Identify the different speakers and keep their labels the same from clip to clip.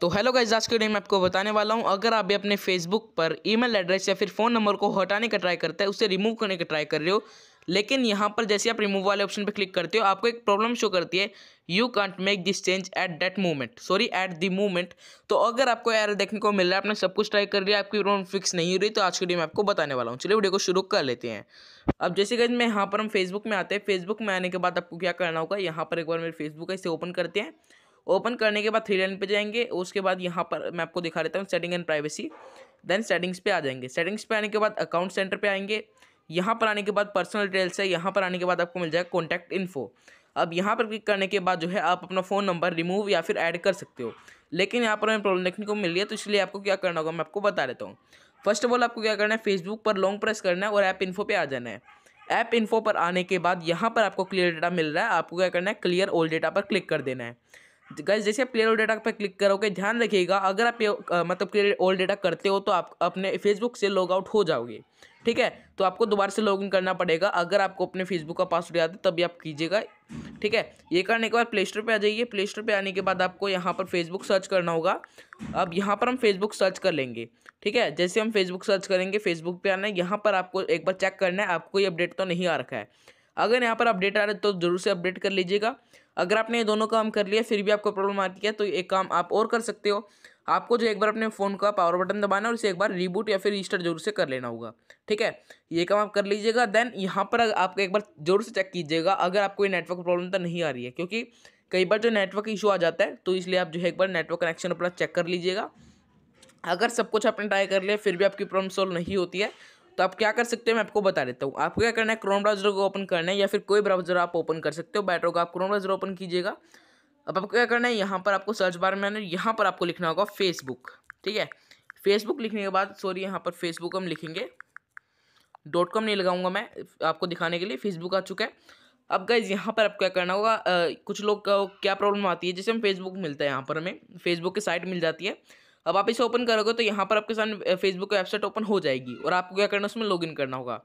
Speaker 1: तो hello guys आज के डे में आपको बताने वाला हूँ अगर आप भी अपने फेसबुक पर ईमेल एड्रेस या फिर फ़ोन नंबर को हटाने का ट्राई करते हैं उसे रिमूव करने का ट्राई कर रहे हो लेकिन यहाँ पर जैसे आप रिमूव वाले ऑप्शन पर क्लिक करते हो आपको एक प्रॉब्लम शो करती है you can't make this change at that moment sorry at the moment तो अगर आपको एयर देखने को मिल रहा है आपने सब कुछ ट्राई कर लिया आपकी प्रॉब्लम फिक्स नहीं हो रही तो आज की डे में आपको बताने वाला हूँ चलिए वीडियो को शुरू कर लेते हैं अब जैसे कि मैं यहाँ पर हम फेसबुक में आते हैं फेसबुक में आने के बाद आपको क्या करना होगा यहाँ पर एक बार मेरे फेसबुक है इसे ओपन करते हैं ओपन करने के बाद थ्री लाइन पे जाएंगे उसके बाद यहाँ पर मैं आपको दिखा देता हूँ setting and privacy then settings पे आ जाएंगे सेटिंग्स पे आने के बाद अकाउंट सेंटर पे आएंगे यहाँ पर आने के बाद पर्सनल डिटेल्स है यहाँ पर आने के बाद आपको मिल जाएगा कॉन्टैक्ट इन्फो अब यहाँ पर क्लिक करने के बाद जो है आप अपना फ़ोन नंबर रिमूव या फिर ऐड कर सकते हो लेकिन यहाँ पर हमें प्रॉब्लम देखने को मिल रही है तो इसलिए आपको क्या करना होगा मैं आपको बता देता हूँ फर्स्ट ऑफ ऑल आपको क्या करना है फेसबुक पर लॉन्ग प्रेस करना है और ऐप इन्फो पे आ जाना है ऐप इन्फो पर आने के बाद यहाँ पर आपको क्लियर डेटा मिल रहा है आपको क्या करना है क्लियर ऑल डेटा पर क्लिक कर देना है गैस जैसे क्लियर ऑल डेटा पर क्लिक करोगे ध्यान रखिएगा अगर आप मतलब क्लियर ऑल डेटा करते हो तो आप अपने फेसबुक से लॉग आउट हो जाओगे ठीक है तो आपको दोबारा से लॉगिन करना पड़ेगा अगर आपको अपने फेसबुक का पासवर्ड याद है तभी आप कीजिएगा ठीक है ये करने के बाद प्ले स्टोर पर आ जाइए प्ले स्टोर पर आने के बाद आपको यहाँ पर फेसबुक सर्च करना होगा अब यहाँ पर हम फेसबुक सर्च कर लेंगे ठीक है जैसे हम फेसबुक सर्च करेंगे फेसबुक पर आना है यहाँ पर आपको एक बार चेक करना है आपको ये अपडेट तो नहीं आ रखा है अगर यहाँ पर अपडेट आ रहा है तो ज़रूर से अपडेट कर लीजिएगा अगर आपने ये दोनों काम कर लिया फिर भी आपको प्रॉब्लम आती है तो एक काम आप और कर सकते हो आपको जो एक बार अपने फ़ोन का पावर बटन दबाना और इसे एक बार रिबूट या फिर रिस्टार्ट जरूर से कर लेना होगा ठीक है ये काम आप कर लीजिएगा देन यहाँ पर आप एक बार जरूर से चेक कीजिएगा अगर आपको ये नेटवर्क प्रॉब्लम तो नहीं आ रही है क्योंकि कई बार जो नेटवर्क इशू आ जाता है तो इसलिए आप जो है एक बार नेटवर्क कनेक्शन अपना चेक कर लीजिएगा अगर सब कुछ आपने ट्राई कर लिया फिर भी आपकी प्रॉब्लम सॉल्व नहीं होती है तो आप क्या कर सकते हैं मैं आपको बता देता हूँ आपको क्या करना है क्रोम ब्राउजर को ओपन करना है या फिर कोई ब्राउजर आप ओपन कर सकते हो बैटर का आप क्रोम ब्राउजर ओपन कीजिएगा अब आपको क्या करना है यहाँ पर आपको सर्च बार में आना यहाँ पर आपको लिखना होगा फेसबुक ठीक है फेसबुक लिखने के बाद सॉरी यहाँ पर फेसबुक हम लिखेंगे डॉट कॉम नहीं लगाऊंगा मैं आपको दिखाने के लिए फेसबुक आ चुका है अब गाइज यहाँ पर आपको क्या करना होगा कुछ लोग का क्या प्रॉब्लम आती है जैसे हम फेसबुक मिलता है यहाँ पर हमें फेसबुक की साइट मिल जाती है अब आप इसे ओपन करोगे तो यहाँ पर आपके सामने फेसबुक की वेबसाइट ओपन हो जाएगी और आपको क्या करना है उसमें लॉगिन करना होगा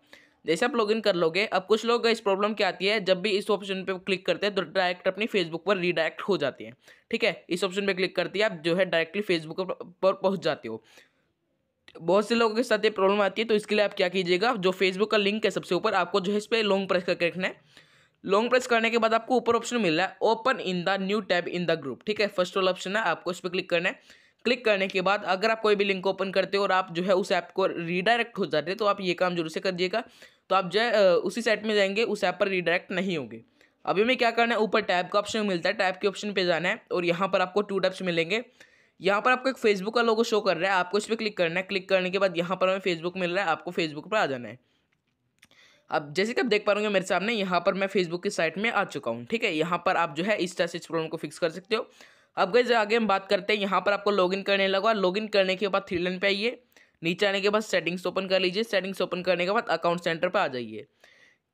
Speaker 1: जैसे आप लॉगिन कर लोगे अब कुछ लोग इस प्रॉब्लम क्या आती है जब भी इस ऑप्शन पे क्लिक करते हैं तो डायरेक्ट अपनी फेसबुक पर रीडायरेक्ट हो जाती है ठीक है इस ऑप्शन पे क्लिक करती है आप जो है डायरेक्टली फेसबुक पर पहुंच जाते हो बहुत से लोगों के साथ ये प्रॉब्लम आती है तो इसके लिए आप क्या कीजिएगा जो फेसबुक का लिंक है सबसे ऊपर आपको जो है इस पर लॉन्ग प्रेस करके रखना है लॉन्ग प्रेस करने के बाद आपको ऊपर ऑप्शन मिल रहा है open in the new tab in the group ठीक है फर्स्ट वाला ऑप्शन है आपको इस पर क्लिक करना है क्लिक करने के बाद अगर आप कोई भी लिंक ओपन करते हो और आप जो है उस ऐप को रीडायरेक्ट हो जाते तो आप ये काम जरूर से करिएगा तो आप जो है उसी साइट में जाएंगे उस ऐप पर रीडायरेक्ट नहीं होंगे अभी हमें क्या करना है ऊपर टैब का ऑप्शन मिलता है टैब के ऑप्शन पर जाना है और यहाँ पर आपको टू टैप्स मिलेंगे यहाँ पर आपको एक फेसबुक का लोगो शो कर रहा है आपको इस पर क्लिक करना है क्लिक करने के बाद यहाँ पर हमें फेसबुक मिल रहा है आपको फेसबुक पर आ जाना है अब जैसे कि आप देख पा रहे मेरे सामने यहाँ पर मैं फेसबुक की साइट में आ चुका हूँ ठीक है यहाँ पर आप जो है इस तरह से इस प्रॉब्लम को फिक्स कर सकते हो अब गई आगे हम बात करते हैं यहाँ पर आपको लॉगिन करने लगा लॉगिन करने के बाद थ्री लाइन पर आइए नीचे आने के बाद सेटिंग्स ओपन कर लीजिए सेटिंग्स ओपन करने के बाद अकाउंट सेंटर पर आ जाइए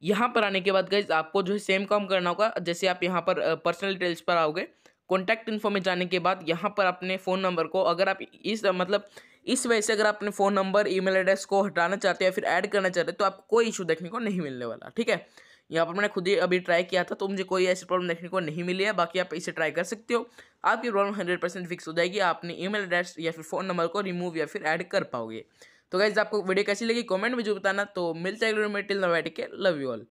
Speaker 1: यहाँ पर आने के बाद गई आपको जो है सेम काम करना होगा जैसे आप यहाँ पर पर्सनल डिटेल्स पर आओगे कॉन्टैक्ट इन्फो में जाने के बाद यहाँ पर अपने फ़ोन नंबर को अगर आप इस मतलब इस वजह से अगर आप अपने फ़ोन नंबर ईमेल एड्रेस को हटाना चाहते हैं या फिर ऐड करना चाहते हैं तो आपको कोई इशू देखने को नहीं मिलने वाला ठीक है यहाँ पर मैंने खुद ही अभी ट्राई किया था तो मुझे कोई ऐसी प्रॉब्लम देखने को नहीं मिली है बाकी आप इसे ट्राई कर सकते हो आपकी प्रॉब्लम हंड्रेड परसेंट फिक्स हो जाएगी आपने ईमेल एड्रेस या फिर फ़ोन नंबर को रिमूव या फिर ऐड कर पाओगे तो गाइज आपको वीडियो कैसी लगी कमेंट में जो बताना तो मिलता है लव यू ऑल